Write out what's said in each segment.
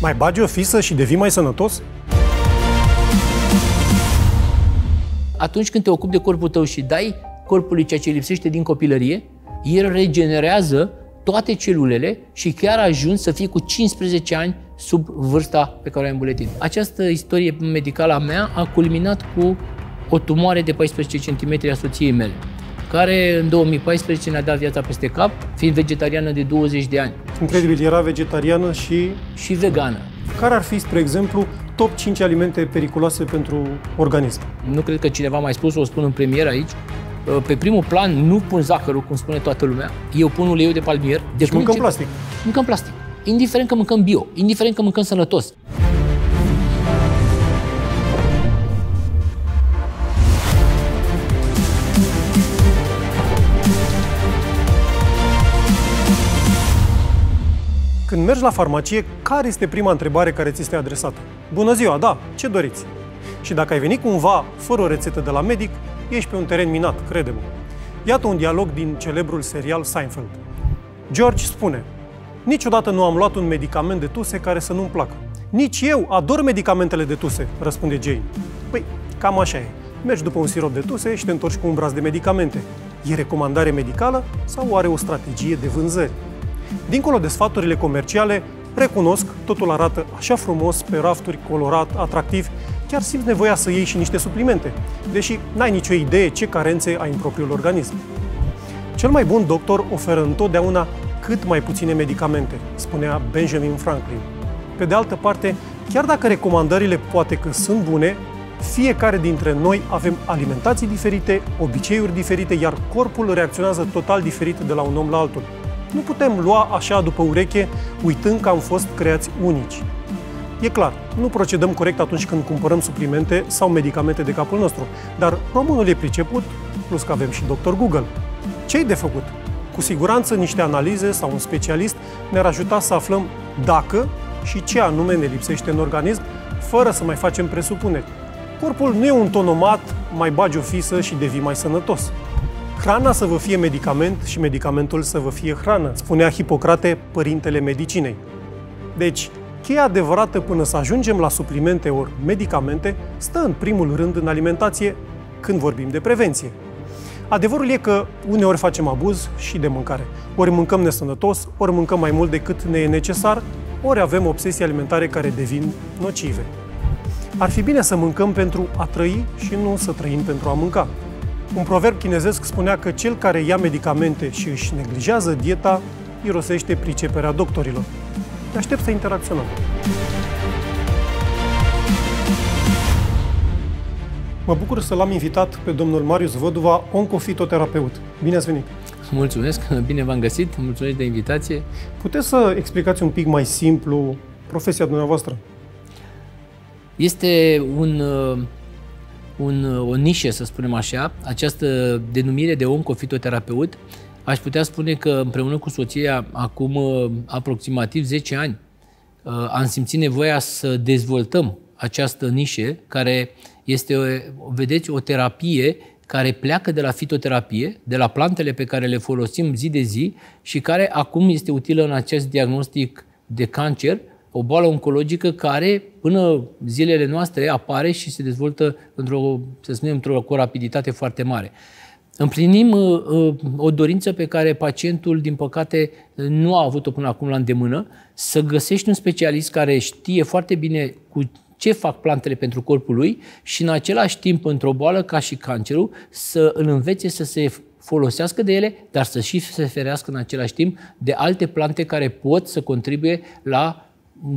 Mai bagi o fisă și devii mai sănătos? Atunci când te ocupi de corpul tău și dai corpului ceea ce lipsește din copilărie, el regenerează toate celulele și chiar ajuns să fie cu 15 ani sub vârsta pe care o ai în buletin. Această istorie medicală a mea a culminat cu o tumoare de 14 cm a soției mele care în 2014 ne-a dat viața peste cap, fiind vegetariană de 20 de ani. Incredibil, era vegetariană și... Și vegană. Care ar fi, spre exemplu, top 5 alimente periculoase pentru organism? Nu cred că cineva mai spus, o spun în premier aici, ă, pe primul plan nu pun zahărul, cum spune toată lumea, eu pun uleiul de palmier. De și mâncăm plastic. Mâncăm plastic. Indiferent că mâncăm bio, indiferent că mâncăm sănătos. Când mergi la farmacie, care este prima întrebare care ți este adresată? Bună ziua, da, ce doriți? Și dacă ai venit cumva fără o rețetă de la medic, ești pe un teren minat, crede-mă. Iată un dialog din celebrul serial Seinfeld. George spune, Niciodată nu am luat un medicament de tuse care să nu-mi placă. Nici eu ador medicamentele de tuse, răspunde Jane. Păi, cam așa e. Mergi după un sirop de tuse și te întorci cu un braț de medicamente. E recomandare medicală sau are o strategie de vânzări? Dincolo de sfaturile comerciale, recunosc, totul arată așa frumos, pe rafturi, colorat, atractiv, chiar simți nevoia să iei și niște suplimente, deși n-ai nicio idee ce carențe ai în propriul organism. Cel mai bun doctor oferă întotdeauna cât mai puține medicamente, spunea Benjamin Franklin. Pe de altă parte, chiar dacă recomandările poate că sunt bune, fiecare dintre noi avem alimentații diferite, obiceiuri diferite, iar corpul reacționează total diferit de la un om la altul. Nu putem lua așa după ureche, uitând că am fost creați unici. E clar, nu procedăm corect atunci când cumpărăm suplimente sau medicamente de capul nostru, dar românul e priceput, plus că avem și doctor Google. Ce-i de făcut? Cu siguranță niște analize sau un specialist ne-ar ajuta să aflăm dacă și ce anume ne lipsește în organism, fără să mai facem presupuneri. Corpul nu e un tonomat, mai bagi o fisă și devii mai sănătos. Hrana să vă fie medicament și medicamentul să vă fie hrană, spunea Hipocrate, părintele medicinei. Deci, cheia adevărată până să ajungem la suplimente ori medicamente stă în primul rând în alimentație când vorbim de prevenție. Adevărul e că uneori facem abuz și de mâncare. Ori mâncăm nesănătos, ori mâncăm mai mult decât ne e necesar, ori avem obsesii alimentare care devin nocive. Ar fi bine să mâncăm pentru a trăi și nu să trăim pentru a mânca. Un proverb chinezesc spunea că cel care ia medicamente și își neglijează dieta, irosește priceperea doctorilor. Te aștept să interacționăm. Mă bucur să l-am invitat pe domnul Marius Văduva, oncofitoterapeut. Bine ați venit! Mulțumesc, bine v-am găsit, mulțumesc de invitație. Puteți să explicați un pic mai simplu profesia dumneavoastră? Este un uh, un, o nișă, să spunem așa, această denumire de oncofitoterapeut, aș putea spune că împreună cu soția, acum uh, aproximativ 10 ani, uh, am simțit nevoia să dezvoltăm această nișă care este, uh, vedeți, o terapie care pleacă de la fitoterapie, de la plantele pe care le folosim zi de zi și care acum este utilă în acest diagnostic de cancer, o boală oncologică care până zilele noastre apare și se dezvoltă într-o, să spunem, într-o cu rapiditate foarte mare. Împlinim uh, uh, o dorință pe care pacientul, din păcate, nu a avut-o până acum la îndemână, să găsești un specialist care știe foarte bine cu ce fac plantele pentru corpul lui și în același timp, într-o boală ca și cancerul, să îl învețe să se folosească de ele, dar să și se ferească în același timp de alte plante care pot să contribuie la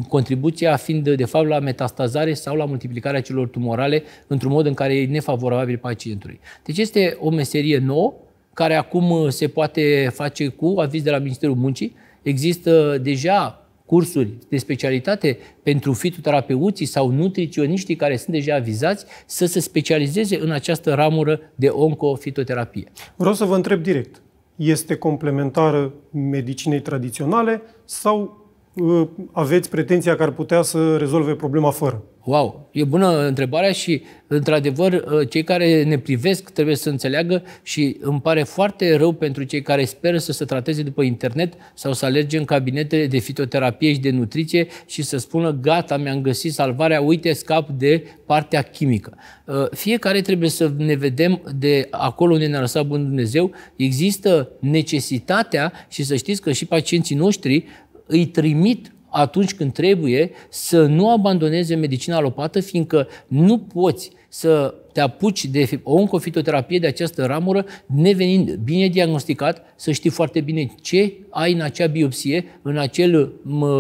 contribuția fiind de fapt la metastazare sau la multiplicarea celor tumorale într-un mod în care e nefavorabil pacientului. Deci este o meserie nouă care acum uh, se poate face cu aviz de la Ministerul Muncii. Există deja cursuri de specialitate pentru fitoterapeuții sau nutriționiștii care sunt deja avizați să se specializeze în această ramură de oncofitoterapie. Vreau să vă întreb direct. Este complementară medicinei tradiționale sau Ă, aveți pretenția că ar putea să rezolve problema fără? Wow, e bună întrebarea și, într-adevăr, ă, cei care ne privesc trebuie să înțeleagă și îmi pare foarte rău pentru cei care speră să se trateze după internet sau să alerge în cabinetele de fitoterapie și de nutriție și să spună gata, mi-am găsit salvarea, uite, scap de partea chimică. Ă, fiecare trebuie să ne vedem de acolo unde ne-a lăsat Bun Dumnezeu. Există necesitatea și să știți că și pacienții noștri îi trimit atunci când trebuie să nu abandoneze medicina alopată, fiindcă nu poți să te apuci de o oncofitoterapie de această ramură, nevenind bine diagnosticat, să știi foarte bine ce ai în acea biopsie, în acel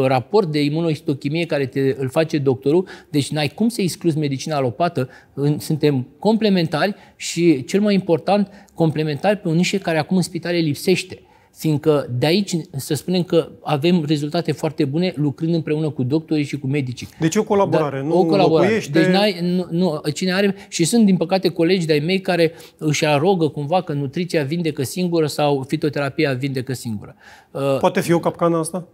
raport de imunohistochimie care te îl face doctorul, deci n-ai cum să excluzi medicina alopată, suntem complementari și, cel mai important, complementari pe un nișe care acum în spitale lipsește fiindcă de aici să spunem că avem rezultate foarte bune lucrând împreună cu doctorii și cu medicii. Deci o colaborare, Dar, nu o colaborare. Locuiește... Deci n-ai, nu, nu, cine are și sunt din păcate colegi de-ai mei care își arogă cumva că nutriția vindecă singură sau fitoterapia vindecă singură. Poate fi o capcană asta?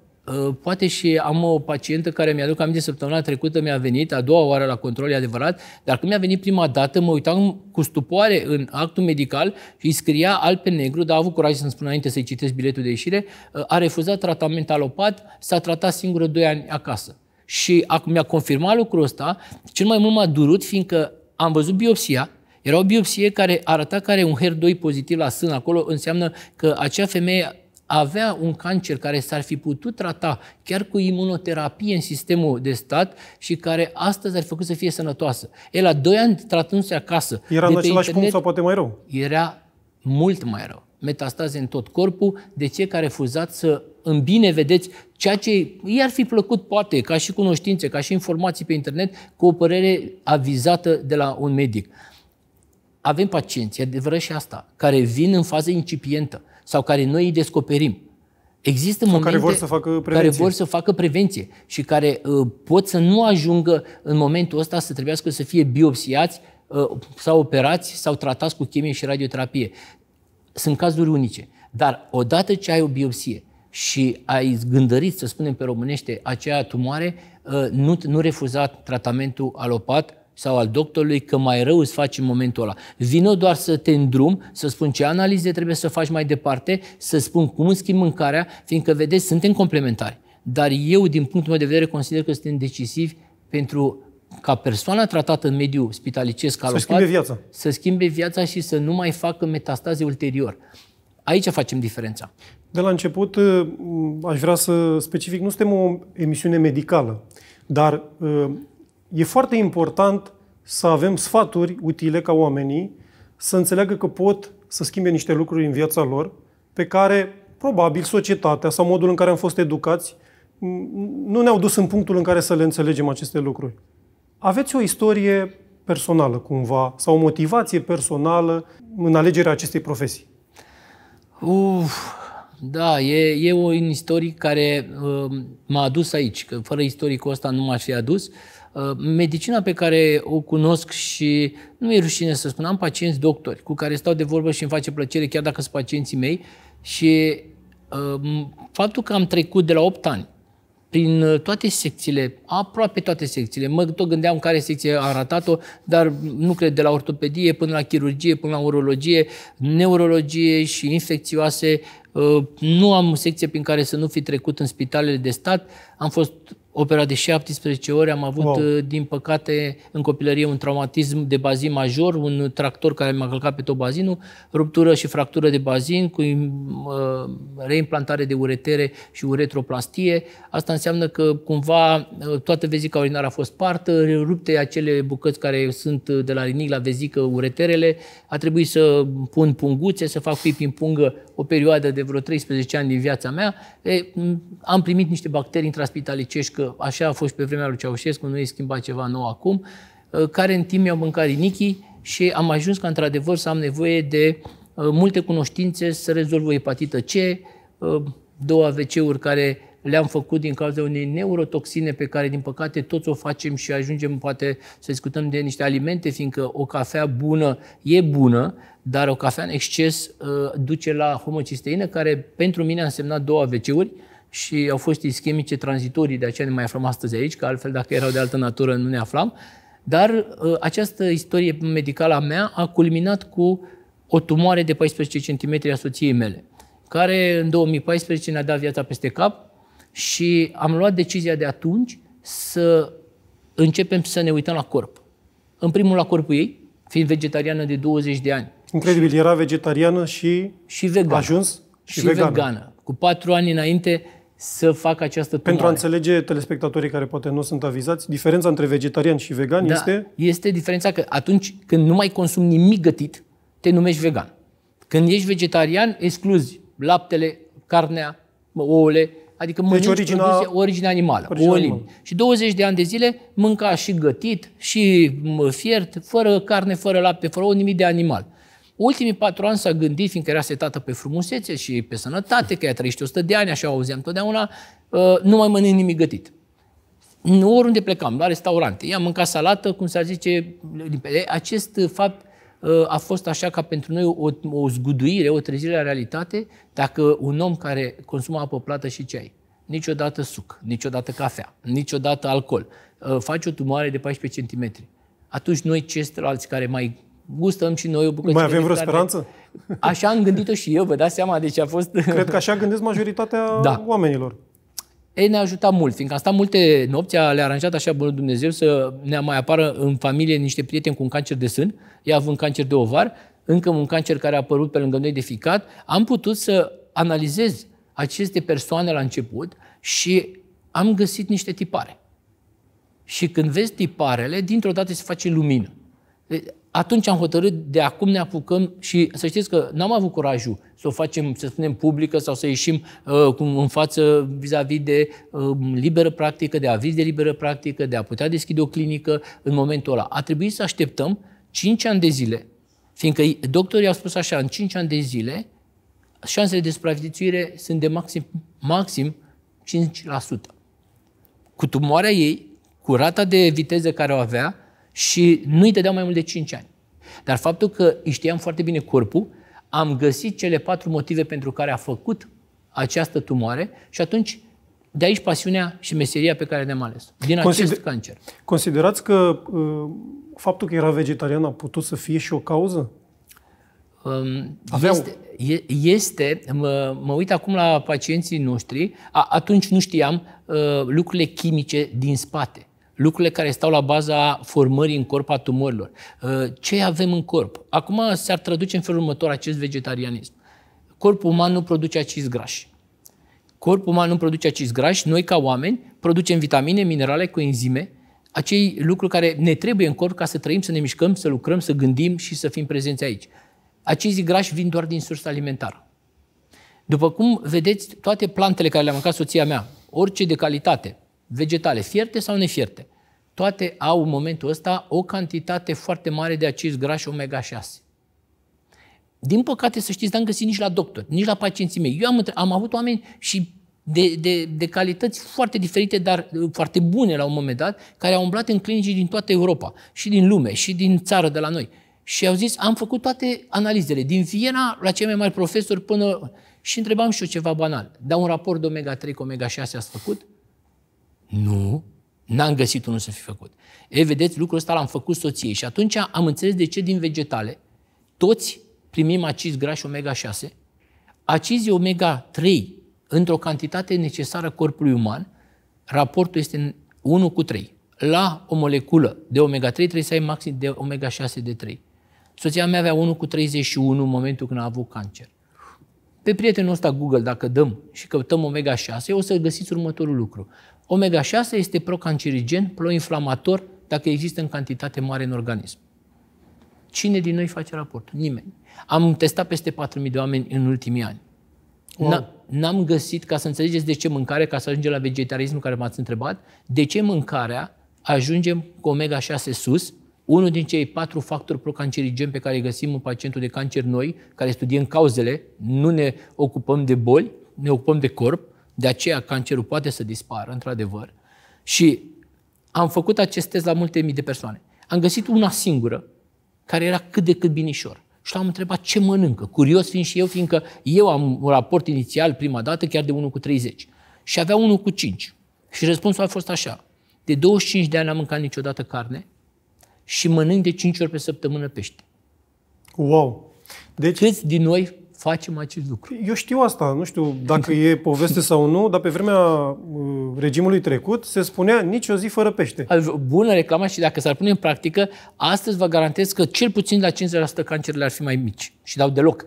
Uh, poate și am o pacientă care mi-aduc aminte săptămâna trecută, mi-a venit a doua oară la control, e adevărat, dar când mi-a venit prima dată, mă uitam cu stupoare în actul medical și îi scria alb pe negru, dar a avut curaj să-mi spun înainte să-i citesc biletul de ieșire, uh, a refuzat tratament alopat, s-a tratat singură doi ani acasă. Și mi-a confirmat lucrul ăsta, cel mai mult m-a durut, fiindcă am văzut biopsia, era o biopsie care arăta că are un HER2 pozitiv la sân acolo, înseamnă că acea femeie avea un cancer care s-ar fi putut trata chiar cu imunoterapie în sistemul de stat și care astăzi ar fi făcut să fie sănătoasă. El la doi ani tratându-se acasă. Era în același internet, punct sau poate mai rău? Era mult mai rău. Metastaze în tot corpul, de ce care refuzați să în bine vedeți ceea ce i-ar fi plăcut, poate, ca și cunoștințe, ca și informații pe internet, cu o părere avizată de la un medic. Avem pacienți, e adevărat și asta, care vin în fază incipientă sau care noi îi descoperim. Există sau momente care vor, să facă prevenție. care vor să facă prevenție și care uh, pot să nu ajungă în momentul ăsta să trebuiască să fie biopsiați uh, sau operați sau tratați cu chimie și radioterapie. Sunt cazuri unice. Dar odată ce ai o biopsie și ai gândărit, să spunem pe românește, acea tumoare, uh, nu, nu refuza tratamentul alopat sau al doctorului că mai rău îți faci în momentul ăla. Vino doar să te îndrum, să spun ce analize trebuie să faci mai departe, să spun cum îți schimbi mâncarea, fiindcă, vedeți, suntem complementari. Dar eu, din punctul meu de vedere, consider că suntem decisivi pentru ca persoana tratată în mediul spitalicesc alopat, să schimbe viața. Să schimbe viața și să nu mai facă metastaze ulterior. Aici facem diferența. De la început uh, aș vrea să specific, nu suntem o emisiune medicală, dar uh, e foarte important să avem sfaturi utile ca oamenii, să înțeleagă că pot să schimbe niște lucruri în viața lor, pe care probabil societatea sau modul în care am fost educați nu ne-au dus în punctul în care să le înțelegem aceste lucruri. Aveți o istorie personală cumva sau o motivație personală în alegerea acestei profesii? Uf, da, e, e o istorie care uh, m-a adus aici, că fără istoricul ăsta nu m-aș fi adus. Uh, medicina pe care o cunosc și nu e rușine să spun, am pacienți doctori cu care stau de vorbă și îmi face plăcere chiar dacă sunt pacienții mei și uh, faptul că am trecut de la 8 ani prin uh, toate secțiile, aproape toate secțiile. Mă tot gândeam care secție a ratat-o, dar nu cred de la ortopedie până la chirurgie, până la urologie, neurologie și infecțioase. Nu am secție prin care să nu fi trecut în spitalele de stat. Am fost opera de 17 ore. Am avut, wow. Uh, din păcate, în copilărie un traumatism de bazin major, un tractor care mi-a călcat pe tot bazinul, ruptură și fractură de bazin cu uh, reimplantare de uretere și uretroplastie. Asta înseamnă că cumva uh, toată vezica urinară a fost partă, rupte acele bucăți care sunt uh, de la rinic la vezică ureterele, a trebuit să pun punguțe, să fac pipi în pungă o perioadă de vreo 13 ani din viața mea. E, am primit niște bacterii intraspitalicești că așa a fost pe vremea lui Ceaușescu, nu e schimbat ceva nou acum, uh, care în timp mi-au mâncat rinichii și am ajuns ca într-adevăr să am nevoie de uh, multe cunoștințe să rezolv o hepatită C, uh, două AVC-uri care le-am făcut din cauza unei neurotoxine pe care, din păcate, toți o facem și ajungem, poate, să discutăm de niște alimente, fiindcă o cafea bună e bună, dar o cafea în exces uh, duce la homocisteină, care pentru mine a însemnat două AVC-uri. Uh, și au fost ischemice tranzitorii, de aceea ne mai aflăm astăzi aici, că altfel dacă erau de altă natură nu ne aflam. Dar uh, această istorie medicală a mea a culminat cu o tumoare de 14 cm a soției mele, care în 2014 ne-a dat viața peste cap și am luat decizia de atunci să începem să ne uităm la corp. În primul la corpul ei, fiind vegetariană de 20 de ani. Incredibil, era vegetariană și, și vegană. ajuns și, și vegană. vegană. Cu patru ani înainte să facă această tumoare. Pentru a înțelege telespectatorii care poate nu sunt avizați, diferența între vegetarian și vegan da, este? Este diferența că atunci când nu mai consumi nimic gătit, te numești vegan. Când ești vegetarian, excluzi laptele, carnea, ouăle, adică deci mănânci deci origina, produse, origine animală, origine Animal. Și 20 de ani de zile mânca și gătit, și fiert, fără carne, fără lapte, fără nimic de animal. Ultimii patru ani s-a gândit, fiindcă era setată pe frumusețe și pe sănătate, că ea trăiește 100 de ani, așa auzeam totdeauna, uh, nu mai mănânc nimic gătit. Nu oriunde plecam, la restaurante. Ea mânca salată, cum s-ar zice, Acest fapt uh, a fost așa ca pentru noi o, o zguduire, o trezire la realitate, dacă un om care consuma apă plată și ceai, niciodată suc, niciodată cafea, niciodată alcool, uh, face o tumoare de 14 cm, atunci noi ceilalți care mai gustăm și noi o bucățică Mai avem vreo carne. speranță? Așa am gândit-o și eu, vă dați seama, deci a fost... Cred că așa gândesc majoritatea da. oamenilor. Ei, ne-a ajutat mult, fiindcă am stat multe nopți, a le aranjat așa bunul Dumnezeu să ne mai apară în familie niște prieteni cu un cancer de sân, ea având cancer de ovar, încă un cancer care a apărut pe lângă noi de ficat, am putut să analizez aceste persoane la început și am găsit niște tipare. Și când vezi tiparele, dintr-o dată se face lumină atunci am hotărât de acum ne apucăm și să știți că n-am avut curajul să o facem, să spunem, publică sau să ieșim uh, cum în față vis-a-vis de uh, liberă practică, de aviz de liberă practică, de a putea deschide o clinică în momentul ăla. A trebuit să așteptăm 5 ani de zile, fiindcă doctorii au spus așa, în 5 ani de zile șansele de supraviețuire sunt de maxim, maxim 5%. Cu tumoarea ei, cu rata de viteză care o avea, și nu îi dădeau mai mult de 5 ani. Dar faptul că îi știam foarte bine corpul, am găsit cele patru motive pentru care a făcut această tumoare și atunci de aici pasiunea și meseria pe care ne-am ales. Din Consider- acest cancer. Considerați că uh, faptul că era vegetarian a putut să fie și o cauză? Um, Aveau... Este, este mă, mă uit acum la pacienții noștri, a, atunci nu știam uh, lucrurile chimice din spate lucrurile care stau la baza formării în corp a tumorilor. Uh, ce avem în corp? Acum s-ar traduce în felul următor acest vegetarianism. Corpul uman nu produce acizi grași. Corpul uman nu produce acizi grași, noi ca oameni producem vitamine, minerale, coenzime, acei lucruri care ne trebuie în corp ca să trăim, să ne mișcăm, să lucrăm, să gândim și să fim prezenți aici. Acizii grași vin doar din sursa alimentară. După cum vedeți, toate plantele care le-a mâncat soția mea, orice de calitate, vegetale, fierte sau nefierte, toate au în momentul ăsta o cantitate foarte mare de acest grași omega-6. Din păcate, să știți, n-am găsit nici la doctor, nici la pacienții mei. Eu am, am avut oameni și de, de, de calități foarte diferite, dar uh, foarte bune la un moment dat, care au umblat în clinici din toată Europa, și din lume, și din țară de la noi. Și au zis, am făcut toate analizele, din Viena la cei mai mari profesori până... Și întrebam și eu ceva banal, dar un raport de omega-3 cu omega-6 ați făcut? Nu, n-am găsit unul să fi făcut. E, vedeți, lucrul ăsta l-am făcut soției și atunci am înțeles de ce din vegetale toți primim acizi graș omega-6, acizi omega-3 într-o cantitate necesară corpului uman, raportul este 1 cu 3. La o moleculă de omega-3 trebuie să ai maxim de omega-6 de 3. Soția mea avea 1 cu 31 în momentul când a avut cancer. Pe prietenul ăsta Google, dacă dăm și căutăm omega-6, o să găsiți următorul lucru. Omega-6 este procancerigen, proinflamator, dacă există în cantitate mare în organism. Cine din noi face raport? Nimeni. Am testat peste 4.000 de oameni în ultimii ani. Wow. N-am găsit, ca să înțelegeți de ce mâncare, ca să ajungem la vegetarianismul care m-ați întrebat, de ce mâncarea ajungem cu omega-6 sus, unul din cei patru factori procancerigeni pe care îi găsim în pacientul de cancer noi, care studiem cauzele, nu ne ocupăm de boli, ne ocupăm de corp, de aceea cancerul poate să dispară, într-adevăr. Și am făcut acest test la multe mii de persoane. Am găsit una singură care era cât de cât binișor. Și l-am întrebat ce mănâncă, curios fiind și eu, fiindcă eu am un raport inițial prima dată chiar de 1 cu 30 și avea 1 cu 5. Și răspunsul a fost așa. De 25 de ani n-am mâncat niciodată carne și mănânc de 5 ori pe săptămână pește. Wow! Deci... Câți din noi facem acest lucru. Eu știu asta, nu știu dacă e poveste sau nu, dar pe vremea uh, regimului trecut se spunea nici o zi fără pește. Bună reclama și dacă s-ar pune în practică, astăzi vă garantez că cel puțin la 50% cancerele ar fi mai mici și dau deloc.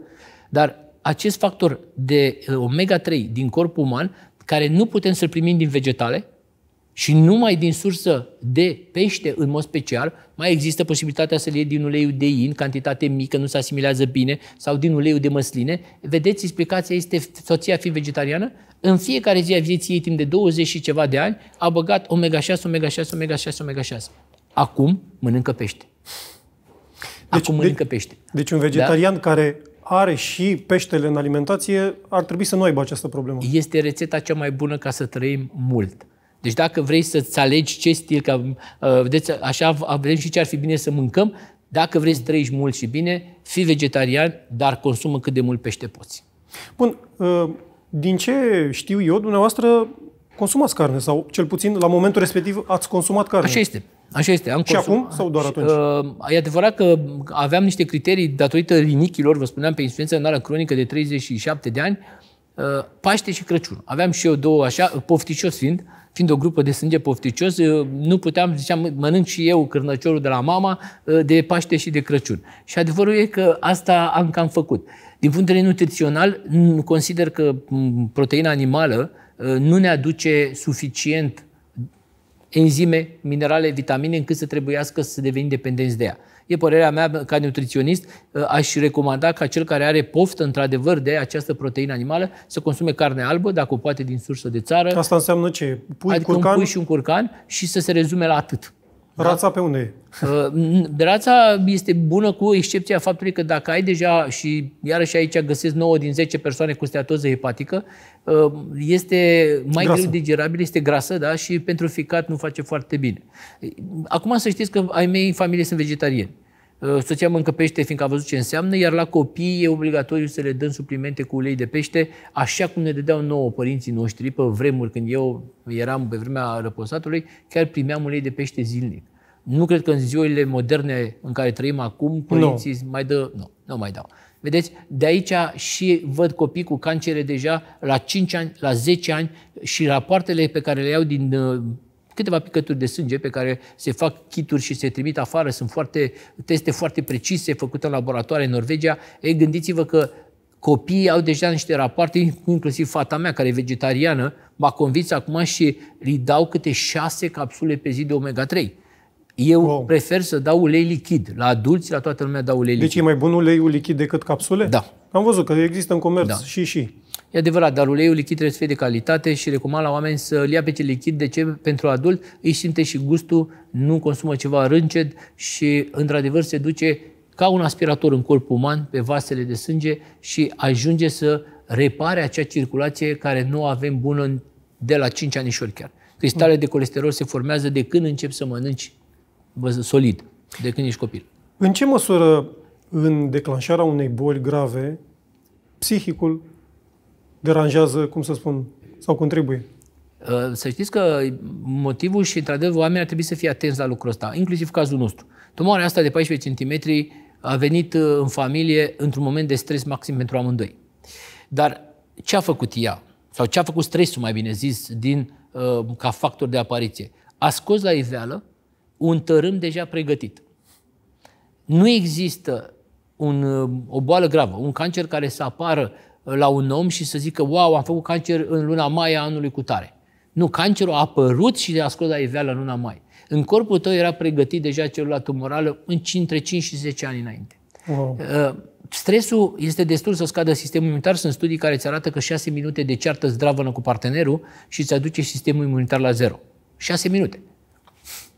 Dar acest factor de uh, omega-3 din corpul uman, care nu putem să-l primim din vegetale, și numai din sursă de pește, în mod special, mai există posibilitatea să le iei din uleiul de in, cantitate mică, nu se asimilează bine, sau din uleiul de măsline. Vedeți, explicația este soția fi vegetariană, în fiecare zi a vieții ei, timp de 20 și ceva de ani, a băgat omega-6, omega-6, omega-6, omega-6. Acum mănâncă pește. Deci, Acum mănâncă de, pește. Deci un vegetarian da? care are și peștele în alimentație, ar trebui să nu aibă această problemă. Este rețeta cea mai bună ca să trăim mult. Deci dacă vrei să-ți alegi ce stil, că, uh, vedeți, așa vrem și ce ar fi bine să mâncăm, dacă vrei să trăiești mult și bine, fii vegetarian, dar consumă cât de mult pește poți. Bun, uh, din ce știu eu, dumneavoastră consumați carne sau cel puțin la momentul respectiv ați consumat carne. Așa este. Așa este. Am și consum... acum sau doar atunci? Uh, e adevărat că aveam niște criterii datorită rinichilor, vă spuneam, pe insuficiență renală cronică de 37 de ani, uh, Uh, Paște și Crăciun. Aveam și eu două așa, uh, pofticios fiind, fiind o grupă de sânge pofticios, uh, nu puteam, ziceam, mănânc și eu cârnăciorul de la mama de Paște și de Crăciun. Și adevărul e că asta am cam făcut. Din punct de vedere nutrițional, consider că proteina animală nu ne aduce suficient enzime, minerale, vitamine, încât să trebuiască să devenim dependenți de ea. E părerea mea ca nutriționist, ă, aș recomanda ca cel care are poftă, într-adevăr, de această proteină animală, să consume carne albă, dacă o poate din sursă de țară. Asta înseamnă ce? Pui, adică curcan? un pui și un curcan și să se rezume la atât. Da. Rața pe unde e? Uh, rața este bună cu excepția faptului că dacă ai deja, și iarăși aici găsesc 9 din 10 persoane cu steatoză hepatică, uh, este mai grasă. greu digerabil, este grasă, da, și pentru ficat nu face foarte bine. Acum să știți că ai mei familie sunt vegetarieni. Uh, să încă pește, fiindcă a văzut ce înseamnă, iar la copii e obligatoriu să le dăm suplimente cu ulei de pește, așa cum ne dădeau nouă părinții noștri pe vremuri când eu eram pe vremea răposatului, chiar primeam ulei de pește zilnic. Nu cred că în zilele moderne în care trăim acum, părinții nu. mai dă... Nu, nu mai dau. Vedeți, de aici și văd copii cu cancere deja la 5 ani, la 10 ani și rapoartele pe care le iau din uh, câteva picături de sânge pe care se fac kituri și se trimit afară, sunt foarte, teste foarte precise făcute în laboratoare în Norvegia. Ei, gândiți-vă că copiii au deja niște rapoarte, inclusiv fata mea care e vegetariană, m-a convins acum și îi dau câte șase capsule pe zi de omega-3. Eu wow. prefer să dau ulei lichid. La adulți, la toată lumea dau ulei deci lichid. Deci e mai bun uleiul lichid decât capsule? Da. Am văzut că există în comerț da. și și. E adevărat, dar uleiul lichid trebuie să fie de calitate și recomand la oameni să-l ia pe ce lichid. De ce? Pentru adult îi simte și gustul, nu consumă ceva rânced și, într-adevăr, se duce ca un aspirator în corpul uman, pe vasele de sânge și ajunge să repare acea circulație care nu o avem bună de la 5 și chiar. Cristale de colesterol se formează de când începi să mănânci solid, de când ești copil. În ce măsură în declanșarea unei boli grave, psihicul deranjează, cum să spun, sau contribuie? Ă, să știți că motivul și, într-adevăr, oamenii ar trebui să fie atenți la lucrul ăsta, inclusiv cazul nostru. Tumoarea asta de 14 cm a venit ă, în familie într-un moment de stres maxim pentru amândoi. Dar ce a făcut ea? Sau ce a făcut stresul, mai bine zis, din, ă, ca factor de apariție? A scos la iveală un tărâm deja pregătit. Nu există un, o boală gravă, un cancer care să apară la un om și să zică, wow, am făcut cancer în luna mai a anului cu tare. Nu, cancerul a apărut și a scos la iveală în luna mai. În corpul tău era pregătit deja celula tumorală în între 5 și 10 ani înainte. Wow. Uh, stresul este destul să scadă sistemul imunitar. Sunt studii care îți arată că 6 minute de ceartă zdravănă cu partenerul și îți aduce sistemul imunitar la zero. 6 minute.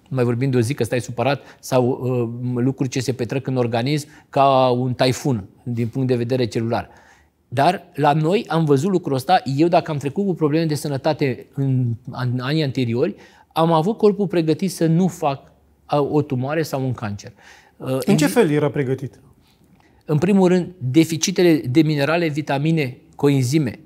Mai vorbim de o zi că stai supărat sau uh, lucruri ce se petrec în organism ca un taifun din punct de vedere celular. Uh, dar la noi am văzut lucrul ăsta. Eu, dacă am trecut cu probleme de sănătate în, în anii anteriori, am avut corpul pregătit să nu fac o tumoare sau un cancer. Uh, în ce fel era pregătit? În primul rând, deficitele de minerale, vitamine, coenzime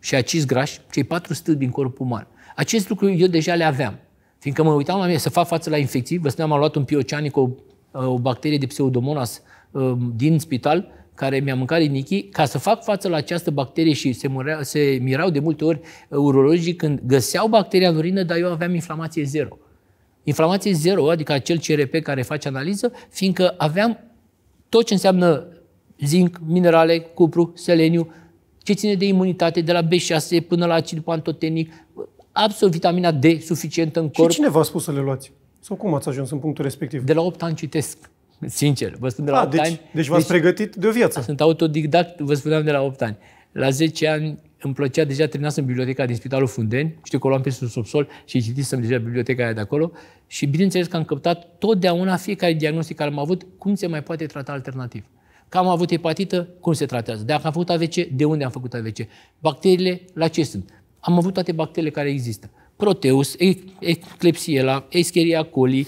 și acizi grași, cei patru stâlpi din corpul uman. Acest lucru eu deja le aveam. Fiindcă mă uitam la mine să fac față la infecții, vă spuneam, am luat un piocianic, o, o bacterie de pseudomonas uh, din spital, care mi-a mâncat rinichii, ca să fac față la această bacterie și se, murea, se mirau de multe ori uh, urologii când găseau bacteria în urină, dar eu aveam inflamație zero. Inflamație zero, adică acel CRP care face analiză, fiindcă aveam tot ce înseamnă zinc, minerale, cupru, seleniu, ce ține de imunitate, de la B6 până la acid pantotenic, absolut vitamina D suficientă în corp. Și cine v-a spus să le luați? Sau cum ați ajuns în punctul respectiv? De la 8 ani citesc. Sincer, vă spun de la A, da, 8 deci, ani. Deci v-ați deci, pregătit de o viață. Sunt autodidact, vă spuneam de la 8 ani. La 10 ani îmi plăcea, deja în biblioteca din Spitalul Funden, știu că o luam pe sub subsol și citisem deja biblioteca aia de acolo și bineînțeles că am căptat totdeauna fiecare diagnostic care am avut, cum se mai poate trata alternativ. Că am avut hepatită, cum se tratează? Dacă am făcut AVC, de unde am făcut AVC? Bacteriile, la ce sunt? Am avut toate bacteriile care există. Proteus, Eclepsiella, Escherichia coli,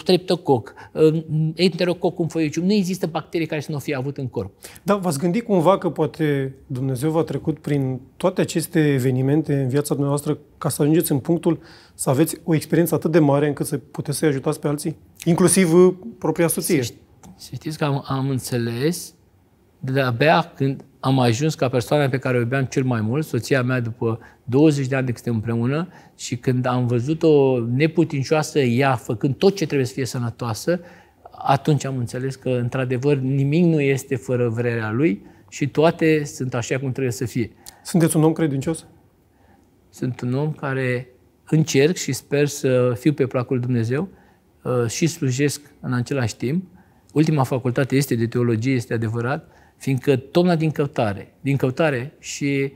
Streptococ, ă, ă, Enterococcum foiocium. Nu există bacterii care să nu fie avut în corp. Da, v-ați gândit cumva că poate Dumnezeu v-a trecut prin toate aceste evenimente în viața dumneavoastră ca să ajungeți în punctul să aveți o experiență atât de mare încât să puteți să-i ajutați pe alții? Inclusiv ă, propria soție. Să știți că am, am înțeles de-abia când am ajuns ca persoana pe care o iubeam cel mai mult, soția mea după 20 de ani de când suntem împreună și când am văzut-o neputincioasă, ea făcând tot ce trebuie să fie sănătoasă, atunci am înțeles că, într-adevăr, nimic nu este fără vrerea lui și toate sunt așa cum trebuie să fie. Sunteți un om credincios? Sunt un om care încerc și sper să fiu pe placul Dumnezeu uh, și slujesc în același timp. Ultima facultate este de teologie, este adevărat, Fiindcă tocmai din căutare, din căutare și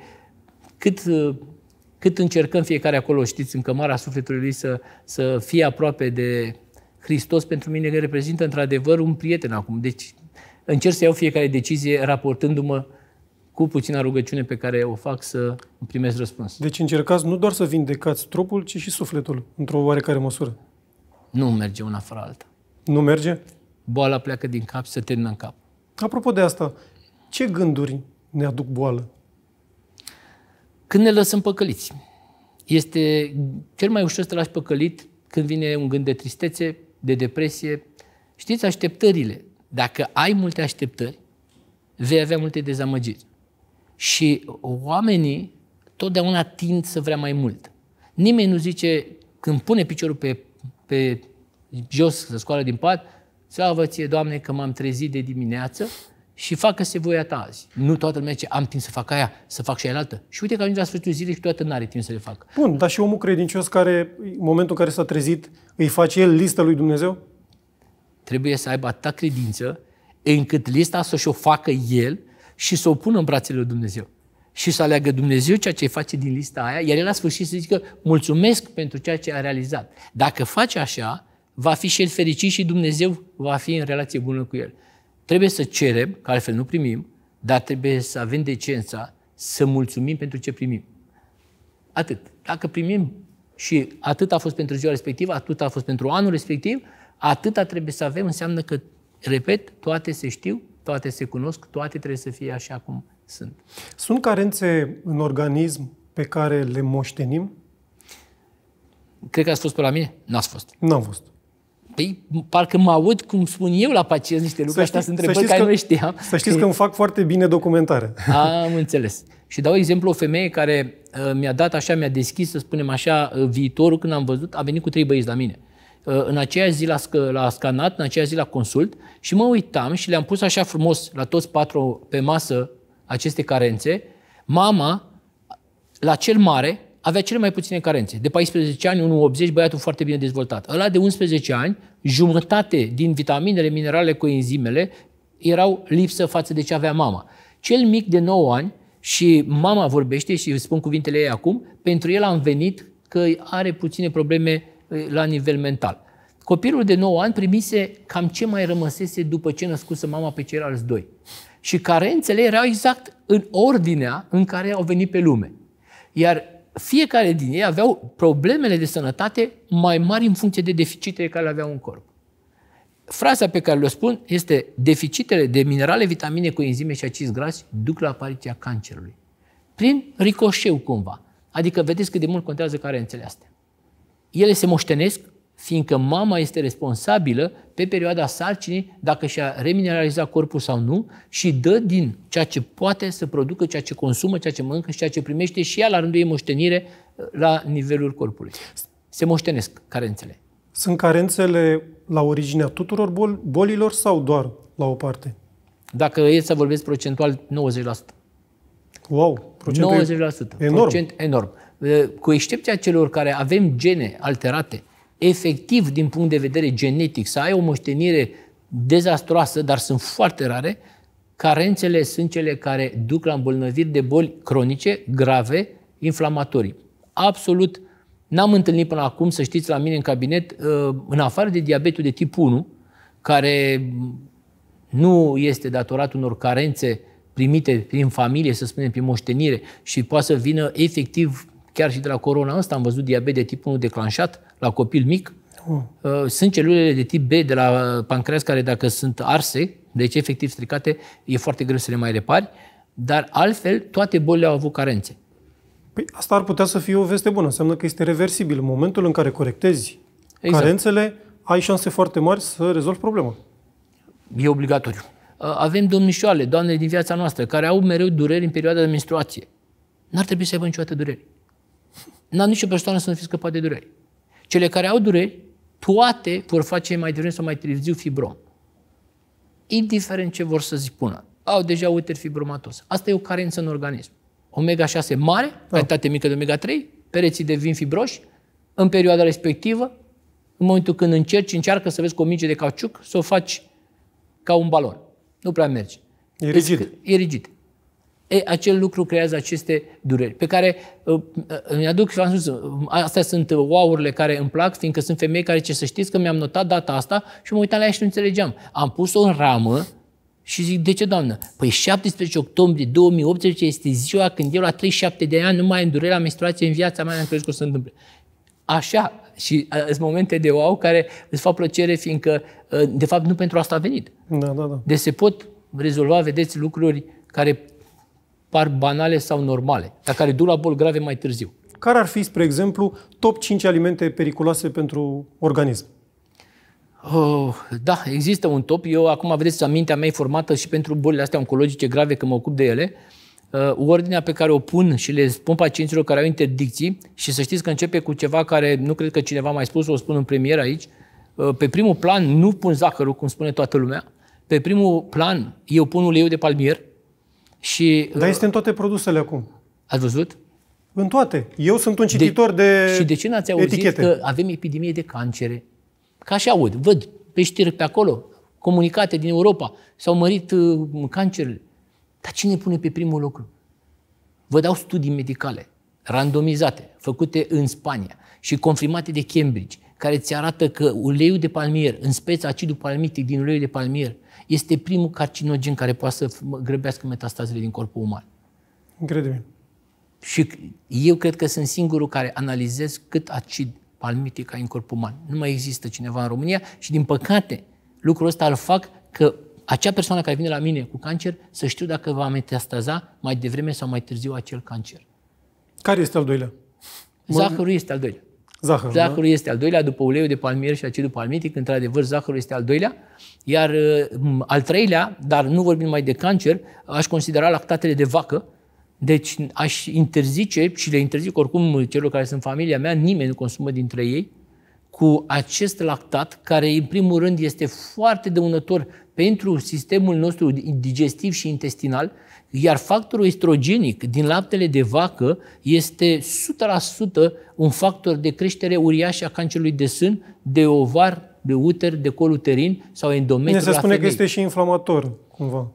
cât, cât încercăm fiecare acolo, știți, în cămara sufletului lui să, să fie aproape de Hristos, pentru mine le reprezintă într-adevăr un prieten acum. Deci încerc să iau fiecare decizie raportându-mă cu puțina rugăciune pe care o fac să primesc răspuns. Deci încercați nu doar să vindecați trupul, ci și sufletul, într-o oarecare măsură. Nu merge una fără alta. Nu merge? Boala pleacă din cap și se termină în cap. Apropo de asta, ce gânduri ne aduc boală? Când ne lăsăm păcăliți. Este cel mai ușor să te lași păcălit când vine un gând de tristețe, de depresie. Știți, așteptările. Dacă ai multe așteptări, vei avea multe dezamăgiri. Și oamenii totdeauna tind să vrea mai mult. Nimeni nu zice, când pune piciorul pe, pe jos să scoală din pat, vă ție, Doamne, că m-am trezit de dimineață și facă-se voia ta azi. Nu toată lumea zice, am timp să fac aia, să fac și aia altă. Și uite că ajunge la sfârșitul zilei și toată n-are timp să le facă. Bun, dar și omul credincios care, în momentul în care s-a trezit, îi face el lista lui Dumnezeu? Trebuie să aibă atâta credință încât lista să și-o facă el și să o pună în brațele lui Dumnezeu. Și să aleagă Dumnezeu ceea ce face din lista aia, iar el la sfârșit să zică mulțumesc pentru ceea ce a realizat. Dacă face așa, va fi și el fericit și Dumnezeu va fi în relație bună cu el. Trebuie să cerem, că altfel nu primim, dar trebuie să avem decența să mulțumim pentru ce primim. Atât. Dacă primim și atât a fost pentru ziua respectivă, atât a fost pentru anul respectiv, atâta trebuie să avem, înseamnă că, repet, toate se știu, toate se cunosc, toate trebuie să fie așa cum sunt. Sunt carențe în organism pe care le moștenim? Cred că ați fost pe la mine? N-ați fost. N-am fost. Păi, parcă mă aud cum spun eu la pacienți niște lucruri, astea sunt întrebări care că, nu știam. Să știți că îmi fac foarte bine documentare. Am înțeles. Și dau exemplu o femeie care uh, mi-a dat așa, mi-a deschis, să spunem așa, uh, viitorul când am văzut, a venit cu trei băieți la mine. Uh, în aceea zi la sc- la scanat, în aceea zi la consult și mă uitam și le-am pus așa frumos la toți patru pe masă aceste carențe. Mama, la cel mare, avea cele mai puține carențe. De 14 ani, 1,80, băiatul foarte bine dezvoltat. Ăla de 11 ani, jumătate din vitaminele, minerale, coenzimele erau lipsă față de ce avea mama. Cel mic de 9 ani, și mama vorbește și spun cuvintele ei acum, pentru el am venit că are puține probleme la nivel mental. Copilul de 9 ani primise cam ce mai rămăsese după ce născuse mama pe ceilalți doi. Și carențele erau exact în ordinea în care au venit pe lume. Iar fiecare din ei aveau problemele de sănătate mai mari în funcție de deficitele care le aveau în corp. Fraza pe care le-o spun este deficitele de minerale, vitamine cu enzime și acizi grași duc la apariția cancerului. Prin ricoșeu cumva. Adică vedeți cât de mult contează carențele astea. Ele se moștenesc, fiindcă mama este responsabilă pe perioada sarcinii dacă și-a remineralizat corpul sau nu și dă din ceea ce poate să producă, ceea ce consumă, ceea ce mănâncă și ceea ce primește și ea la rândul ei moștenire uh, la nivelul corpului. Se moștenesc carențele. Sunt carențele la originea tuturor bol- bolilor sau doar la o parte? Dacă e să vorbesc procentual, 90%. Wow, procentul 90%. Enorm. Procent enorm. Uh, cu excepția celor care avem gene alterate, efectiv din punct de vedere genetic, să ai o moștenire dezastroasă, dar sunt foarte rare, carențele sunt cele care duc la îmbolnăviri de boli cronice, grave, inflamatorii. Absolut n-am întâlnit până acum, să știți, la mine în cabinet, uh, în afară de diabetul de tip 1, care nu este datorat unor carențe primite prin familie, să spunem, prin moștenire și poate să vină efectiv Chiar și de la corona asta am văzut diabet de tip 1 declanșat la copil mic. Oh. Uh. Sunt celulele de tip B de la pancreas care dacă sunt arse, deci efectiv stricate, e foarte greu să le mai repari, dar altfel toate bolile au avut carențe. Păi asta ar putea să fie o veste bună, înseamnă că este reversibil. În momentul în care corectezi exact. carențele, ai șanse foarte mari să rezolvi problema. E obligatoriu. Uh, avem domnișoale, doamne din viața noastră, care au mereu dureri în perioada de menstruație. N-ar trebui să aibă niciodată dureri n am nicio persoană să nu fi scăpat de dureri. Cele care au dureri, toate vor face mai devreme sau mai târziu fibrom. Indiferent ce vor să spună. Au deja uter fibromatos. Asta e o carență în organism. Omega-6 mare, da. cantitate mică de omega-3, pereții devin fibroși, în perioada respectivă, în momentul când încerci, încearcă să vezi cu o minge de cauciuc, să o faci ca un balon. Nu prea merge. E rigid. Deci, e rigid e, acel lucru creează aceste dureri, pe care uh, uh, îmi aduc și am spus, uh, astea sunt wow-urile care îmi plac, fiindcă sunt femei care ce să știți că mi-am notat data asta și mă uitam la ea și nu înțelegeam. Am pus-o în ramă și zic, de ce, doamnă? Păi 17 octombrie 2018 este ziua când eu la 37 de ani nu mai am durerea menstruație în viața mea, am crezut că o să întâmple. Așa, și sunt momente de wow care îți fac plăcere, fiindcă, de fapt, nu pentru asta a venit. Da, da, da. Deci se pot rezolva, vedeți, lucruri care par banale sau normale, dar care duc la boli grave mai târziu. Care ar fi, spre exemplu, top 5 alimente periculoase pentru organism? Oh, da, există un top. Eu acum, vedeți, amintea mea e formată și pentru bolile astea oncologice grave, că mă ocup de ele. Uh, ordinea pe care o pun și le spun pacienților care au interdicții și să știți că începe cu ceva care nu cred că cineva mai spus, o spun în premier aici. Uh, pe primul plan nu pun zahărul, cum spune toată lumea. Pe primul plan eu pun uleiul de palmier, și, Dar uh, este în toate produsele acum. Ați văzut? În toate. Eu sunt un cititor de, de Și de ce n-ați auzit etichete? că avem epidemie de cancere? Ca și aud, văd pe știri pe acolo, comunicate din Europa, s-au mărit uh, cancerele. Dar cine pune pe primul lucru? Vă dau studii medicale, randomizate, făcute în Spania și confirmate de Cambridge, care ți arată că uleiul de palmier, în speța acidul palmitic din uleiul de palmier, este primul carcinogen care poate să grăbească metastazele din corpul uman. Incredibil. Și eu cred că sunt singurul care analizez cât acid palmitic ai în corpul uman. Nu mai există cineva în România și, din păcate, lucrul ăsta îl fac că acea persoană care vine la mine cu cancer să știu dacă va metastaza mai devreme sau mai târziu acel cancer. Care este al doilea? Zahărul este al doilea. Zahărul, zahărul da? este al doilea, după uleiul de palmier și acidul palmitic, într-adevăr, zahărul este al doilea. Iar mm, al treilea, dar nu vorbim mai de cancer, aș considera lactatele de vacă. Deci aș interzice și le interzic oricum celor care sunt familia mea, nimeni nu consumă dintre ei, cu acest lactat, care în primul rând este foarte dăunător pentru sistemul nostru digestiv și intestinal, iar factorul estrogenic din laptele de vacă este 100% un factor de creștere uriașă a cancerului de sân, de ovar, de uter, de col uterin sau endometriu Bine, se spune că este și inflamator, cumva.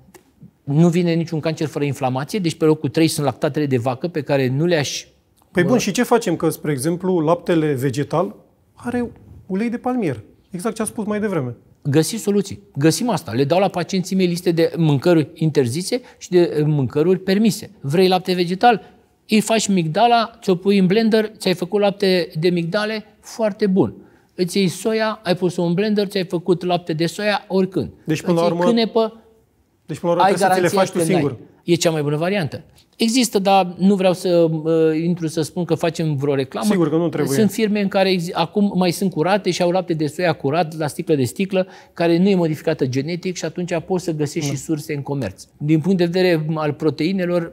Nu vine niciun cancer fără inflamație, deci pe locul 3 sunt lactatele de vacă pe care nu le-aș... Păi bun, și ce facem? Că, spre exemplu, laptele vegetal are ulei de palmier. Exact ce a spus mai devreme. Găsim soluții. Găsim asta. Le dau la pacienții mei liste de mâncăruri interzise și de eh, mâncăruri permise. Vrei lapte vegetal? Îi faci migdala, ți-o pui în blender, ți-ai făcut lapte de migdale, foarte bun. Îți iei soia, ai pus-o în blender, ți-ai făcut lapte de soia oricând. Deci până la urmă, cânepă, deci, până la urmă ai trebuie să le faci tu singur. Ai e cea mai bună variantă. Există, dar nu vreau să uh, intru să spun că facem vreo reclamă. Sigur că nu trebuie. Sunt firme în care acum mai sunt curate și au lapte de soia curat la sticlă de sticlă, care nu e modificată genetic și atunci poți să găsești da. și surse în comerț. Din punct de vedere al proteinelor,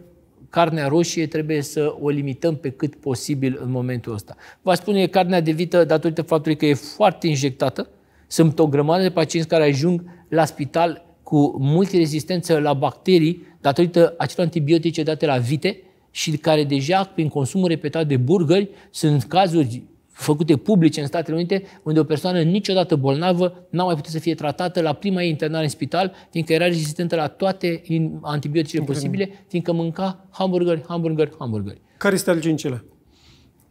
carnea roșie trebuie să o limităm pe cât posibil în momentul ăsta. Vă spune carnea de vită datorită faptului că e foarte injectată. Sunt o grămadă de pacienți care ajung la spital cu rezistență la bacterii datorită acelor antibiotice date la vite și care deja, prin consumul repetat de burgeri, sunt cazuri făcute publice în Statele Unite, unde o persoană niciodată bolnavă n-a mai putut să fie tratată la prima ei internare în spital, fiindcă era rezistentă la toate antibioticele posibile, fiindcă mânca hamburgeri, hamburgeri, hamburgeri. Care este al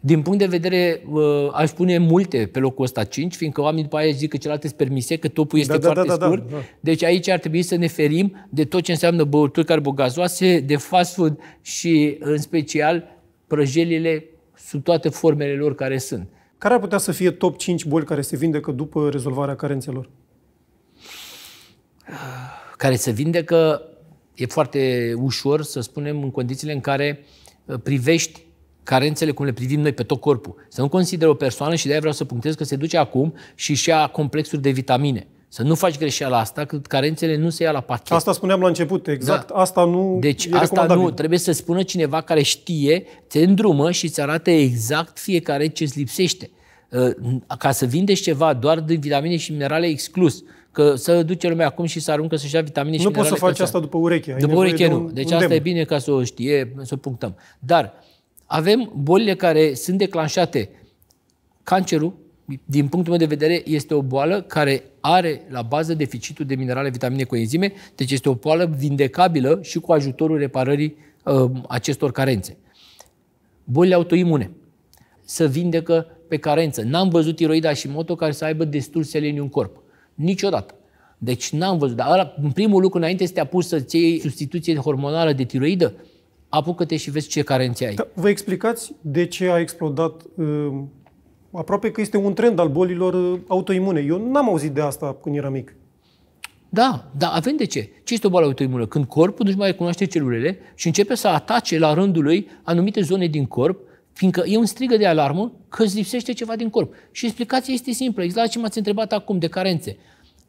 din punct de vedere, uh, aș spune multe pe locul ăsta 5, fiindcă oamenii după aia zic că celelalte sunt permise, că topul este da, da foarte da, da, da. scurt. Da, da, da. Deci aici ar trebui să ne ferim de tot ce înseamnă băuturi carbogazoase, de fast food și, în special, prăjelile sub toate formele lor care sunt. Care ar putea să fie top 5 boli care se vindecă după rezolvarea carențelor? Care se vindecă e foarte ușor, să spunem, în condițiile în care uh, privești carențele cum le privim noi pe tot corpul. Să nu consider o persoană și de-aia vreau să punctez că se duce acum și și ia complexuri de vitamine. Să nu faci greșeala asta, că carențele nu se ia la pachet. Asta spuneam la început, exact. Da. Asta nu Deci e asta nu, trebuie să spună cineva care știe, te îndrumă și îți arată exact fiecare ce îți lipsește. Ă, ca să vindești ceva doar de vitamine și minerale exclus, că să duce lumea acum și să aruncă să-și ia vitamine și nu minerale. Nu poți să faci asta după ureche. Ai după ureche de nu. Un, deci un asta demn. e bine ca să o știe, să o punctăm. Dar avem bolile care sunt declanșate. Cancerul, din punctul meu de vedere, este o boală care are la bază deficitul de minerale, vitamine, coenzime, deci este o boală vindecabilă și cu ajutorul reparării uh, acestor carențe. Bolile autoimune să vindecă pe carență. N-am văzut tiroida și moto care să aibă destul seleniu în corp. Niciodată. Deci n-am văzut. Dar ăla, în primul lucru înainte este pus să-ți iei substituție hormonală de tiroidă, apucă-te și vezi ce carențe ai. Da, vă explicați de ce a explodat uh, aproape că este un trend al bolilor uh, autoimune. Eu n-am auzit de asta când eram mic. Da, dar avem de ce. Ce este o boală autoimună? Când corpul nu-și mai recunoaște celulele și începe să atace la rândul lui anumite zone din corp, fiindcă e un strigă de alarmă că îți lipsește ceva din corp. Și explicația este simplă, exact ce m-ați întrebat acum, de carențe.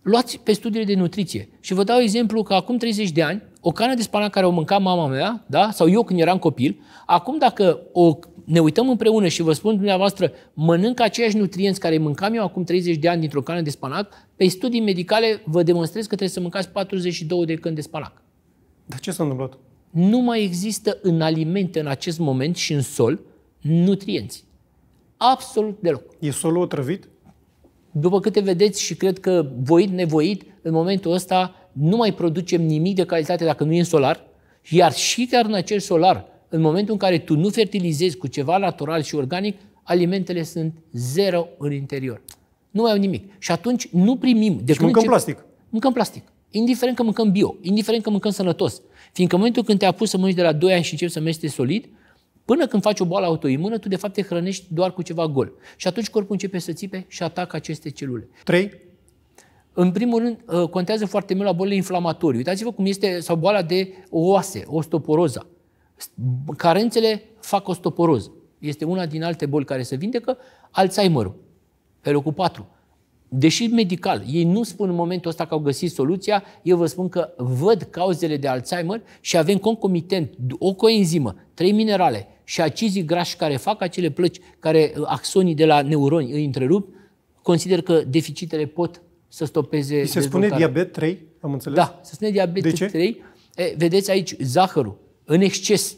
Luați pe studiile de nutriție și vă dau exemplu că acum 30 de ani o cană de spanac care o mânca mama mea, da? sau eu când eram copil, acum dacă o, ne uităm împreună și vă spun dumneavoastră, mănânc aceiași nutrienți care mâncam eu acum 30 de ani dintr-o cană de spanac, pe studii medicale vă demonstrez că trebuie să mâncați 42 de căni de spanac. Dar ce s-a întâmplat? Nu mai există în alimente în acest moment și în sol nutrienți. Absolut deloc. E solul otrăvit? După câte vedeți și cred că voit, nevoit, în momentul ăsta nu mai producem nimic de calitate dacă nu e în solar, iar și chiar în acel solar, în momentul în care tu nu fertilizezi cu ceva natural și organic, alimentele sunt zero în interior. Nu mai au nimic. Și atunci nu primim. De și mâncăm încep... plastic. Mâncăm plastic. Indiferent că mâncăm bio, indiferent că mâncăm sănătos. Fiindcă în momentul când te-a pus să mănânci de la 2 ani și începi să mergi solid, până când faci o boală autoimună, tu de fapt te hrănești doar cu ceva gol. Și atunci corpul începe să țipe și atacă aceste celule. 3. În primul rând, uh, contează foarte mult la bolile inflamatorii. Uitați-vă cum este, sau boala de oase, osteoporoza. Carențele fac osteoporoză. Este una din alte boli care se vindecă, alzheimer pe locul 4. Deși medical, ei nu spun în momentul ăsta că au găsit soluția, eu vă spun că văd cauzele de Alzheimer și avem concomitent o coenzimă, trei minerale și acizii grași care fac acele plăci, care uh, axonii de la neuroni îi întrerup, consider că deficitele pot să stopeze I se spune diabet 3, am înțeles? Da, se spune diabet De ce? 3. E, vedeți aici, zahărul în exces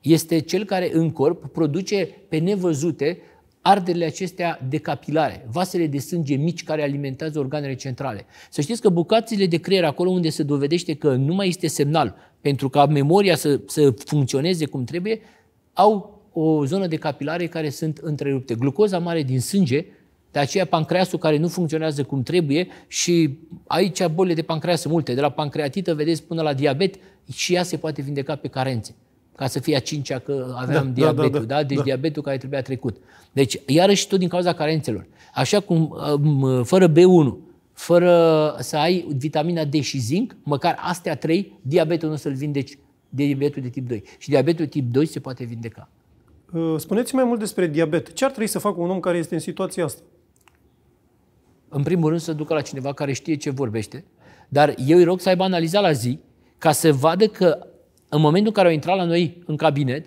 este cel care în corp produce pe nevăzute arderile acestea de capilare, vasele de sânge mici care alimentează organele centrale. Să știți că bucațiile de creier, acolo unde se dovedește că nu mai este semnal pentru ca memoria să, să funcționeze cum trebuie, au o zonă de capilare care sunt întrerupte. Glucoza mare din sânge de aceea pancreasul care nu funcționează cum trebuie și aici bolile de pancreas sunt multe, de la pancreatită, vedeți, până la diabet, și ea se poate vindeca pe carențe. Ca să fie a cincea că aveam da, da diabetul, da? da, da, da? Deci da. diabetul care trebuia trecut. Deci, iarăși tot din cauza carențelor. Așa cum um, fără B1, fără să ai vitamina D și zinc, măcar astea trei, diabetul nu să-l vindeci de diabetul de tip 2. Și diabetul tip 2 se poate vindeca. Uh, spuneți mai mult despre diabet. Ce ar trebui să facă un om care este în situația asta? în primul rând, să ducă la cineva care știe ce vorbește, dar eu îi rog să aibă analiza la zi, ca să vadă că în momentul în care au intrat la noi în cabinet,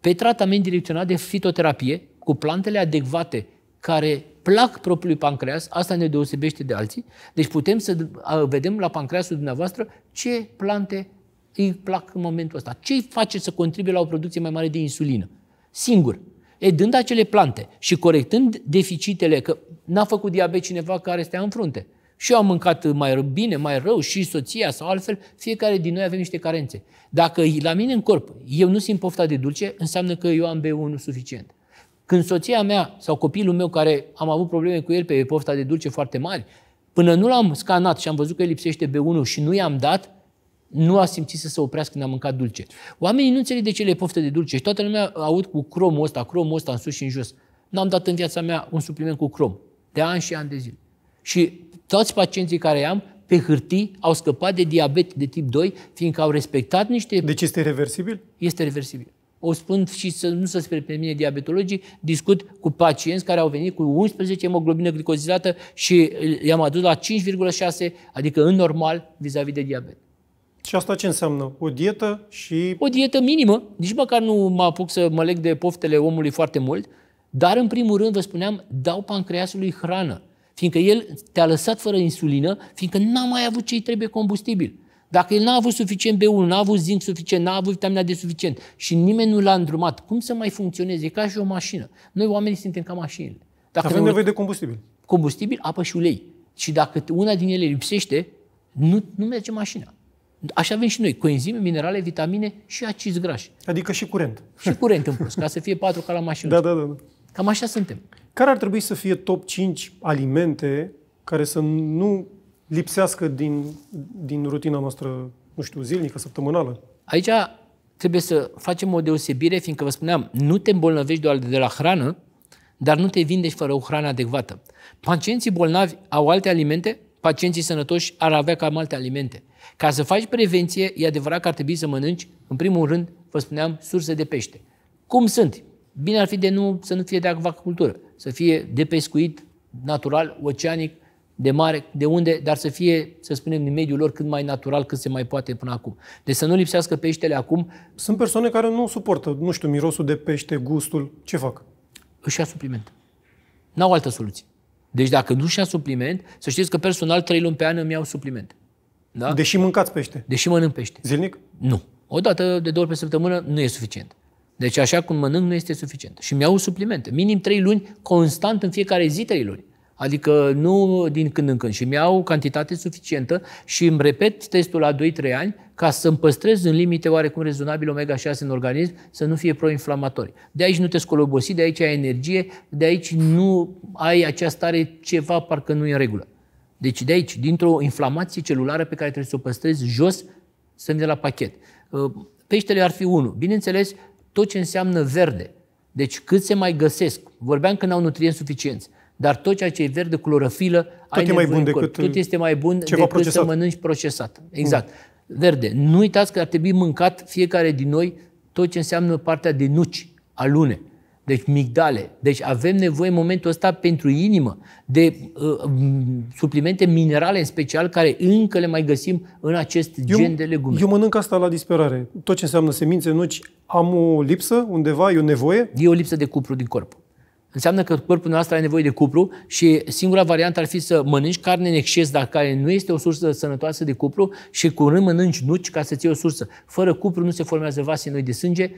pe tratament direcționat de fitoterapie, cu plantele adecvate care plac propriului pancreas, asta ne deosebește de alții, deci putem să vedem la pancreasul dumneavoastră ce plante îi plac în momentul ăsta, ce îi face să contribuie la o producție mai mare de insulină. Singur, E, dând acele plante și corectând deficitele, că n-a făcut diabet cineva care stea în frunte. Și eu am mâncat mai bine, mai rău, și soția sau altfel, fiecare din noi avem niște carențe. Dacă la mine în corp eu nu simt pofta de dulce, înseamnă că eu am B1 suficient. Când soția mea sau copilul meu, care am avut probleme cu el pe pofta de dulce foarte mari, până nu l-am scanat și am văzut că îi lipsește B1 și nu i-am dat, nu a simțit să se oprească când a mâncat dulce. Oamenii nu înțeleg de ce le poftă de dulce și toată lumea aud cu cromul ăsta, cromul ăsta în sus și în jos. N-am dat în viața mea un supliment cu crom, de ani și ani de zile. Și toți pacienții care am, pe hârtii, au scăpat de diabet de tip 2, fiindcă au respectat niște... Deci este reversibil? Este reversibil. O spun și să nu se spre pe mine diabetologii, discut cu pacienți care au venit cu 11 hemoglobină glicozilată și i-am adus la 5,6, adică în normal, vis-a-vis de diabet. Și asta ce înseamnă? O dietă și... O dietă minimă. Nici măcar nu mă apuc să mă leg de poftele omului foarte mult, dar în primul rând, vă spuneam, dau pancreasului hrană. Fiindcă el te-a lăsat fără insulină, fiindcă n-a mai avut ce-i trebuie combustibil. Dacă el n-a avut suficient B1, n-a avut zinc suficient, n-a avut vitamina de suficient și nimeni nu l-a îndrumat, cum să mai funcționeze? E ca și o mașină. Noi oamenii suntem ca mașinile. Dacă Avem nevoie de combustibil. Combustibil, apă și ulei. Și dacă una din ele lipsește, nu, nu merge mașina. Așa avem și noi, coenzime, minerale, vitamine și acizi grași. Adică și curent. Și curent în plus, ca să fie patru ca la mașină. Da, da, da, da. Cam așa suntem. Care ar trebui să fie top 5 alimente care să nu lipsească din, din rutina noastră, nu știu, zilnică, săptămânală? Aici trebuie să facem o deosebire, fiindcă vă spuneam, nu te îmbolnăvești doar de la hrană, dar nu te vindești fără o hrană adecvată. Pacienții bolnavi au alte alimente, pacienții sănătoși ar avea cam alte alimente. Ca să faci prevenție, e adevărat că ar trebui să mănânci, în primul rând, vă spuneam, surse de pește. Cum sunt? Bine ar fi de nu, să nu fie de acvacultură, să fie de pescuit natural, oceanic, de mare, de unde, dar să fie, să spunem, din mediul lor cât mai natural, cât se mai poate până acum. Deci să nu lipsească peștele acum. Sunt persoane care nu suportă, nu știu, mirosul de pește, gustul. Ce fac? Își ia supliment. N-au altă soluție. Deci dacă nu-și supliment, să știți că personal trei luni pe an îmi iau supliment. Da? Deși mâncați pește. Deși mănânc pește. Zilnic? Nu. O dată de două ori pe săptămână nu e suficient. Deci așa cum mănânc nu este suficient. Și mi-au suplimente. Minim trei luni, constant în fiecare zi trei luni. Adică nu din când în când. Și mi-au cantitate suficientă și îmi repet testul la 2-3 ani ca să-mi păstrez în limite oarecum rezonabile omega-6 în organism, să nu fie proinflamatori. De aici nu te scolobosi, de aici ai energie, de aici nu ai această stare ceva parcă nu e în regulă. Deci de aici, dintr-o inflamație celulară pe care trebuie să o păstrezi jos, să de la pachet. Uh, peștele ar fi unul. Bineînțeles, tot ce înseamnă verde. Deci cât se mai găsesc. Vorbeam că n-au nutrienți suficienți. Dar tot ceea ce e verde, clorofilă, tot ai e mai bun decât tot este mai bun decât procesat. să mănânci procesat. Exact. Mm. Verde. Nu uitați că ar trebui mâncat fiecare din noi tot ce înseamnă partea de nuci, alune deci migdale. Deci avem nevoie în momentul ăsta pentru inimă de uh, suplimente minerale în special care încă le mai găsim în acest eu, gen de legume. Eu mănânc asta la disperare. Tot ce înseamnă semințe, nuci, am o lipsă undeva, e o nevoie? E o lipsă de cupru din corp. Înseamnă că corpul nostru are nevoie de cupru și singura variantă ar fi să mănânci carne în exces, dar care nu este o sursă sănătoasă de cupru și curând mănânci nuci ca să-ți iei o sursă. Fără cupru nu se formează vase noi de sânge,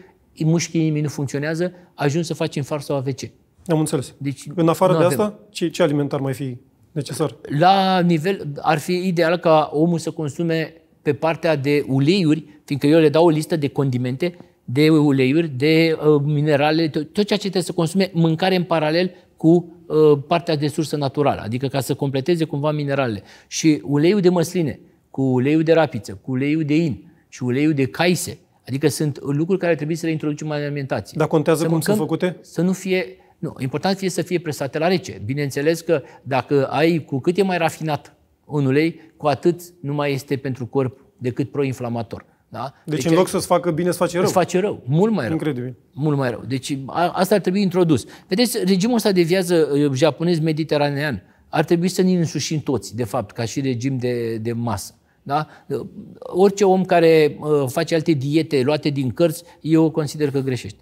mușchii inimii nu funcționează, ajung să faci far sau AVC. Am înțeles. Deci, în afară de avem. asta, ce, ce aliment ar mai fi necesar? La nivel, ar fi ideal ca omul să consume pe partea de uleiuri, fiindcă eu le dau o listă de condimente, de uleiuri, de uh, minerale, tot, tot ceea ce trebuie să consume mâncare în paralel cu uh, partea de sursă naturală, adică ca să completeze cumva mineralele. Și uleiul de măsline, cu uleiul de rapiță, cu uleiul de in și uleiul de caise, Adică sunt lucruri care trebuie să le introducem în alimentație. Dar contează să cum mâncăm, sunt făcute? Să nu fie... Nu, important e să fie presate la rece. Bineînțeles că dacă ai, cu cât e mai rafinat un ulei, cu atât nu mai este pentru corp decât proinflamator. Da? Deci, deci în loc să-ți facă bine, să face rău. Îți face rău, mult mai rău. Incredibil. Mult mai rău. Deci a, asta ar trebui introdus. Vedeți, regimul ăsta de viață uh, japonez-mediteranean ar trebui să ne însușim toți, de fapt, ca și regim de, de masă. Da? Uh, orice om care uh, face alte diete luate din cărți, eu consider că greșește.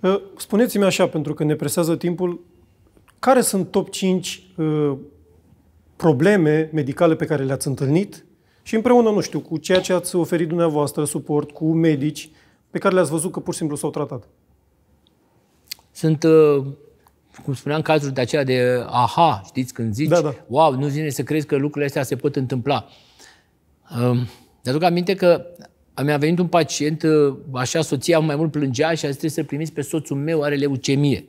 Uh, spuneți-mi așa, pentru că ne presează timpul, care sunt top 5 probleme medicale pe care le-ați întâlnit și împreună, nu știu, cu ceea ce ați oferit dumneavoastră, suport, cu medici, pe care le-ați văzut că pur și simplu s-au tratat? Sunt, cum spuneam, cazuri de aceea de aha, știți, când zici, da, da. wow, nu vine să crezi că lucrurile astea se pot întâmpla. Ne aduc aminte că mi-a venit un pacient, uh, așa soția mai mult plângea și a zis trebuie să-l primiți pe soțul meu, are leucemie.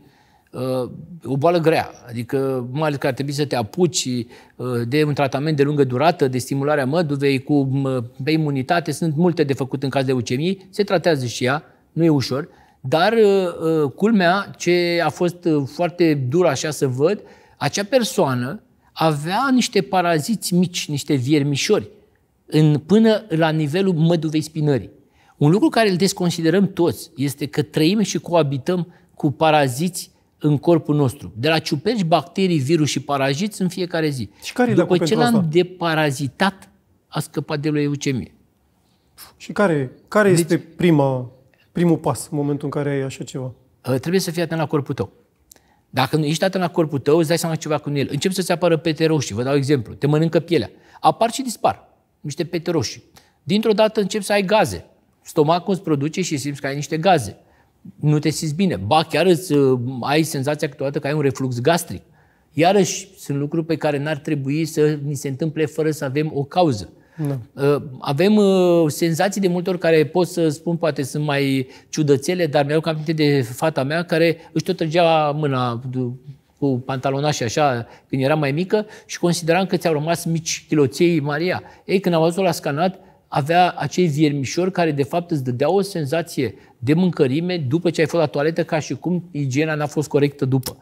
Uh, o boală grea, adică mai ales că ar trebui să te apuci uh, de un tratament de lungă durată, de stimularea măduvei, cu, pe imunitate, sunt multe de făcut în caz de leucemie, se tratează și ea, nu e ușor, dar culmea, ce a fost foarte dur așa să văd, acea persoană avea niște paraziți mici, niște viermișori, în, până la nivelul măduvei spinării. Un lucru care îl desconsiderăm toți este că trăim și coabităm cu paraziți în corpul nostru. De la ciuperci, bacterii, virus și paraziți în fiecare zi. Și care După ce l-am deparazitat, a scăpat de leucemie. Și care, care deci, este prima, primul pas în momentul în care ai așa ceva? Ă, trebuie să fii atent la corpul tău. Dacă nu ești atent la corpul tău, îți dai seama ceva cu el. Încep să-ți apară pete roșii, vă dau exemplu. Te mănâncă pielea. Apar și dispar niște pete roșii. Dintr-o dată începi să ai gaze. Stomacul îți produce și simți că ai niște gaze. Nu te simți bine. Ba, chiar îți, uh, ai senzația câteodată că ai un reflux gastric. Iarăși, sunt lucruri pe care n-ar trebui să ni se întâmple fără să avem o cauză. Da. Uh, avem uh, senzații de multe ori care pot să spun, poate sunt mai ciudățele, dar mi-au aminte de fata mea care își tot trăgea mâna cu pantalonași așa, când era mai mică, și consideram că ți-au rămas mici chiloței Maria. Ei, când am văzut la scanat, avea acei viermișori care de fapt îți dădeau o senzație de mâncărime după ce ai fost la toaletă, ca și cum igiena n-a fost corectă după.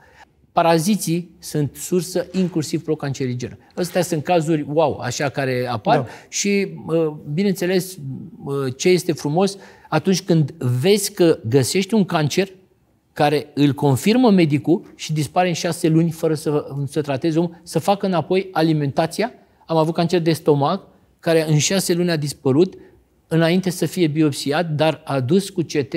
Paraziții sunt sursă inclusiv procancerigenă. Astea sunt cazuri wow, așa care apar da. și, bineînțeles, ce este frumos atunci când vezi că găsești un cancer, care îl confirmă medicul și dispare în șase luni fără să se trateze omul, să facă înapoi alimentația. Am avut cancer de stomac, care în șase luni a dispărut, înainte să fie biopsiat, dar a dus cu CT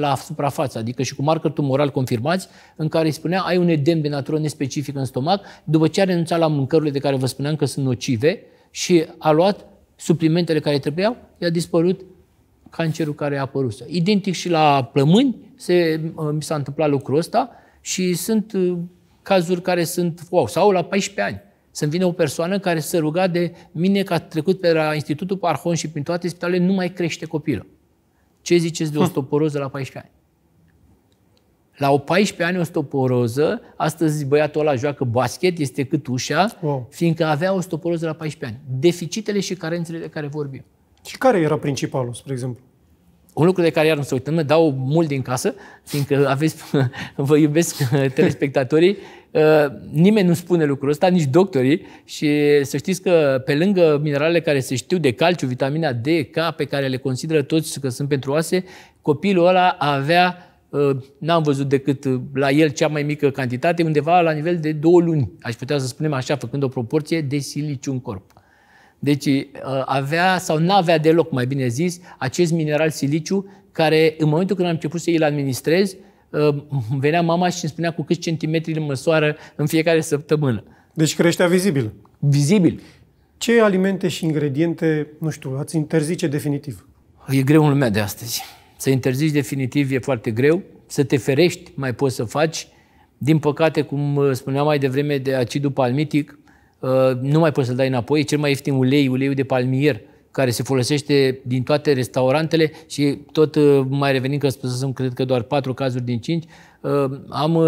la suprafață, adică și cu marker tumoral confirmați, în care îi spunea ai un edem de natură nespecific în stomac, după ce a renunțat la mâncărurile de care vă spuneam că sunt nocive și a luat suplimentele care trebuiau, i-a dispărut cancerul care a apărut. Identic și la plămâni se, uh, mi s-a întâmplat lucrul ăsta și sunt uh, cazuri care sunt, wow, sau la 14 ani. Să-mi vine o persoană care se ruga de mine că a trecut pe la Institutul Parhon și prin toate spitalele, nu mai crește copilul. Ce ziceți de hm. osteoporoză la 14 ani? La o 14 ani osteoporoză, astăzi băiatul ăla joacă basket, este cât ușa, wow. fiindcă avea osteoporoză la 14 ani. Deficitele și carențele de care vorbim. Și care era principalul, spre exemplu? Un lucru de care iar nu se uită, dau mult din casă, fiindcă aveți, vă iubesc telespectatorii, uh, nimeni nu spune lucrul ăsta, nici doctorii și să știți că pe lângă mineralele care se știu de calciu, vitamina D, K, pe care le consideră toți că sunt pentru oase, copilul ăla avea uh, n-am văzut decât uh, la el cea mai mică cantitate, undeva la nivel de două luni, aș putea să spunem așa, făcând o proporție de siliciu în corp. Deci uh, avea sau nu avea deloc, mai bine zis, acest mineral siliciu care în momentul când am început să îl administrez, uh, venea mama și îmi spunea cu câți centimetri îl măsoară în fiecare săptămână. Deci creștea vizibil. Vizibil. Ce alimente și ingrediente, nu știu, ați interzice definitiv? E greu în lumea de astăzi. Să interzici definitiv e foarte greu. Să te ferești mai poți să faci. Din păcate, cum uh, spuneam mai devreme de acidul palmitic, Uh, nu mai poți să-l dai înapoi, e cel mai ieftin ulei, uleiul de palmier, care se folosește din toate restaurantele și tot uh, mai revenind că spusesem, cred că doar patru cazuri din 5, uh, am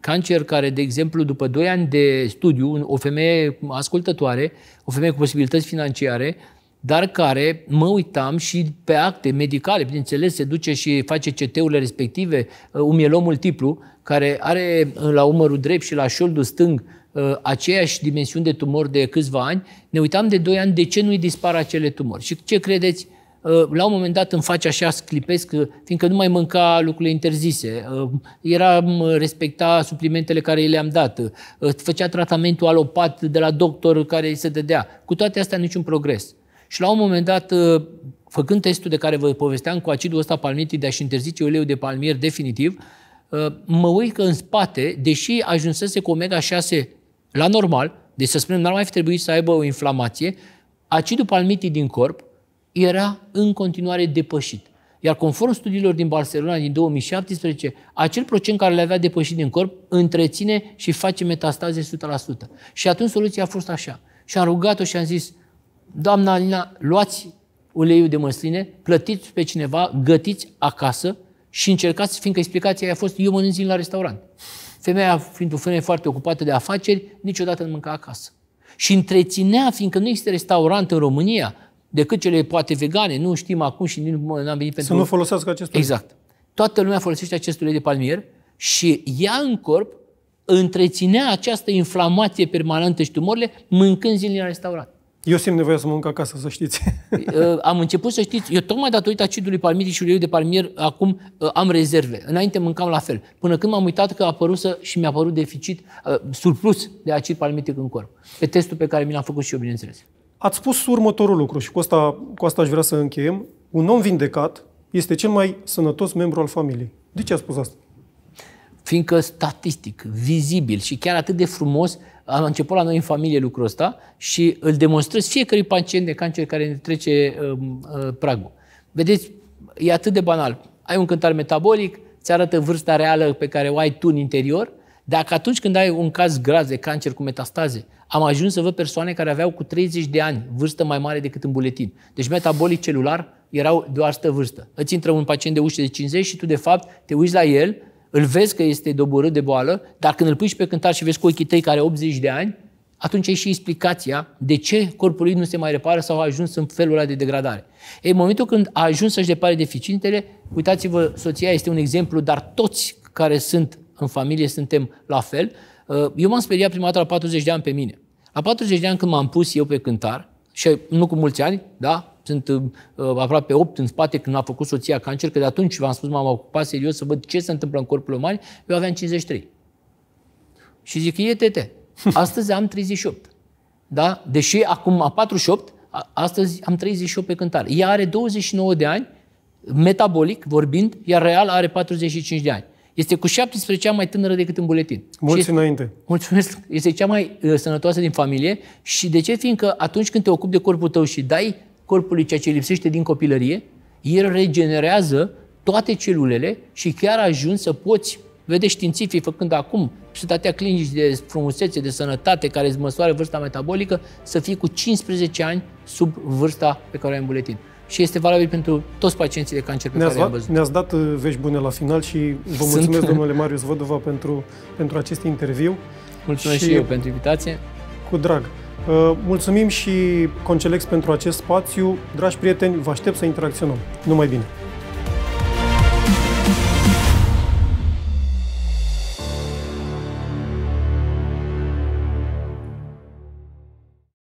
cancer care, de exemplu, după 2 ani de studiu, o femeie ascultătoare, o femeie cu posibilități financiare, dar care mă uitam și pe acte medicale, bineînțeles, se duce și face CT-urile respective, un mielom multiplu, care are la umărul drept și la șoldul stâng Uh, aceeași dimensiune de tumor de câțiva ani, ne uitam de 2 ani de ce nu-i dispar acele tumori. Și ce credeți? Uh, la un moment dat îmi face așa sclipesc, uh, fiindcă nu mai mânca lucrurile interzise, era respecta suplimentele care i le-am dat, făcea tratamentul alopat de la doctor care îi se dădea. Cu toate astea niciun progres. Și la un moment dat, făcând testul de care vă povesteam cu acidul ăsta palmitic de a-și interzice uleiul de palmier definitiv, mă uit că în spate, deși ajunsese cu omega-6 la normal, deci să spunem, n-ar mai fi trebuit să aibă o inflamație, acidul palmitic din corp era în continuare depășit. Iar conform studiilor din Barcelona din 2017, acel procent care le avea depășit din corp întreține și face metastaze 100%. Și atunci soluția a fost așa. Și am rugat-o și am zis, doamna Alina, luați uleiul de măsline, plătiți pe cineva, gătiți acasă și încercați, fiindcă explicația a fost, eu mănânc la restaurant. Femeia, fiind o femeie foarte ocupată de afaceri, niciodată nu mânca acasă. Și întreținea, fiindcă nu există restaurant în România, decât cele poate vegane, nu știm acum și nu am venit pentru... Să nu folosească acest ulei. Exact. Toată lumea folosește acest ulei de palmier și ea în corp întreținea această inflamație permanentă și tumorile mâncând zilnic la restaurant. Eu simt nevoia să mănânc acasă, să știți. Uh, am început să știți, eu tocmai datorită acidului palmitic și uleiului de palmier, acum uh, am rezerve. Înainte mâncam la fel. Până când m-am uitat că a apărut și mi-a apărut deficit, uh, surplus de acid palmitic în corp. Pe testul pe care mi l-am făcut și eu, bineînțeles. Ați spus următorul lucru și cu asta, cu asta aș vrea să încheiem. Un om vindecat este cel mai sănătos membru al familiei. De ce a spus asta? Fiindcă statistic, vizibil și chiar atât de frumos am început la noi în familie lucrul ăsta și îl demonstrez fiecărui pacient de cancer care ne trece uh, uh, pragul. Vedeți, e atât de banal. Ai un cântar metabolic, ți arată vârsta reală pe care o ai tu în interior, dacă atunci când ai un caz grav de cancer cu metastaze, am ajuns să văd persoane care aveau cu 30 de ani vârstă mai mare decât în buletin. Deci metabolic celular erau de o vârstă. Îți intră un pacient de ușă de 50 și tu de fapt te uiți la el îl vezi că este doborât de boală, dar când îl pui și pe cântar și vezi cu ochii tăi care are 80 de ani, atunci e și explicația de ce corpul lui nu se mai repară sau a ajuns în felul ăla de degradare. E în momentul când a ajuns să-și repare deficientele, uitați-vă, soția este un exemplu, dar toți care sunt în familie suntem la fel. Uh, eu m-am speriat prima dată la 40 de ani pe mine. La 40 de ani când m-am pus eu pe cântar, și nu cu mulți ani, da, sunt uh, aproape 8 în spate când a făcut soția cancer, că de atunci v-am spus, m-am ocupat serios să văd ce se întâmplă în corpul uman. Eu aveam 53. Și zic, e tete, astăzi am 38. Da? Deși acum a 48, astăzi am 38 pe cântare. Ea are 29 de ani, metabolic vorbind, iar real are 45 de ani. Este cu 17 ani mai tânără decât în buletin. Mulți este, înainte. Mulțumesc. Este cea mai uh, sănătoasă din familie și de ce? Fiindcă atunci când te ocupi de corpul tău și dai corpului ceea ce lipsește din copilărie, el regenerează toate celulele și chiar ajungi să poți vede științifii făcând acum societatea clinici de frumusețe, de sănătate, care îți măsoară vârsta metabolică, să fii cu 15 ani sub vârsta pe care o ai în buletin. Și este valabil pentru toți pacienții de cancer pe ne-ați care am da- văzut. Ne-ați dat uh, vești bune la final și vă Sunt. mulțumesc, domnule Marius Vădova, pentru, pentru acest interviu. Mulțumesc și, și eu pentru invitație. Cu drag. Uh, mulțumim și Concelex pentru acest spațiu. Dragi prieteni, vă aștept să interacționăm. Numai bine!